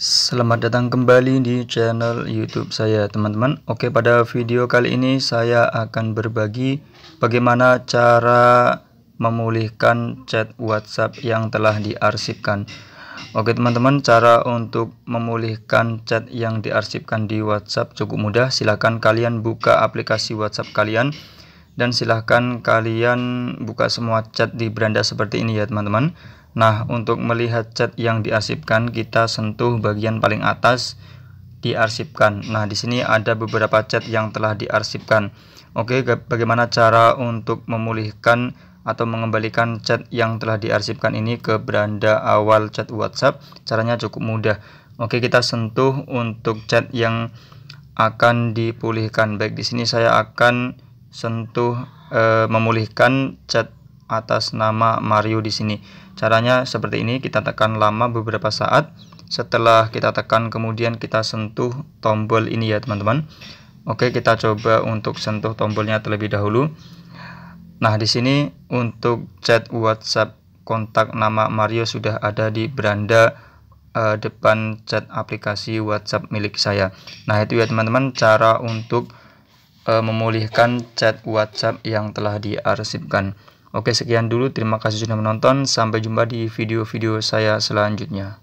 Selamat datang kembali di channel YouTube saya, teman-teman. Oke, pada video kali ini saya akan berbagi bagaimana cara memulihkan chat WhatsApp yang telah diarsipkan. Oke, teman-teman, cara untuk memulihkan chat yang diarsipkan di WhatsApp cukup mudah. Silahkan kalian buka aplikasi WhatsApp kalian dan silahkan kalian buka semua chat di beranda seperti ini ya teman-teman nah untuk melihat chat yang diarsipkan kita sentuh bagian paling atas diarsipkan nah di sini ada beberapa chat yang telah diarsipkan oke bagaimana cara untuk memulihkan atau mengembalikan chat yang telah diarsipkan ini ke beranda awal chat WhatsApp caranya cukup mudah Oke kita sentuh untuk chat yang akan dipulihkan baik di sini saya akan sentuh e, memulihkan cat atas nama Mario di sini. Caranya seperti ini, kita tekan lama beberapa saat. Setelah kita tekan kemudian kita sentuh tombol ini ya, teman-teman. Oke, kita coba untuk sentuh tombolnya terlebih dahulu. Nah, di sini untuk chat WhatsApp kontak nama Mario sudah ada di beranda eh, depan chat aplikasi WhatsApp milik saya. Nah, itu ya teman-teman cara untuk Eh, memulihkan chat WhatsApp yang telah diarsipkan. Oke, sekian dulu. Terima kasih sudah menonton. Sampai jumpa di video-video saya selanjutnya.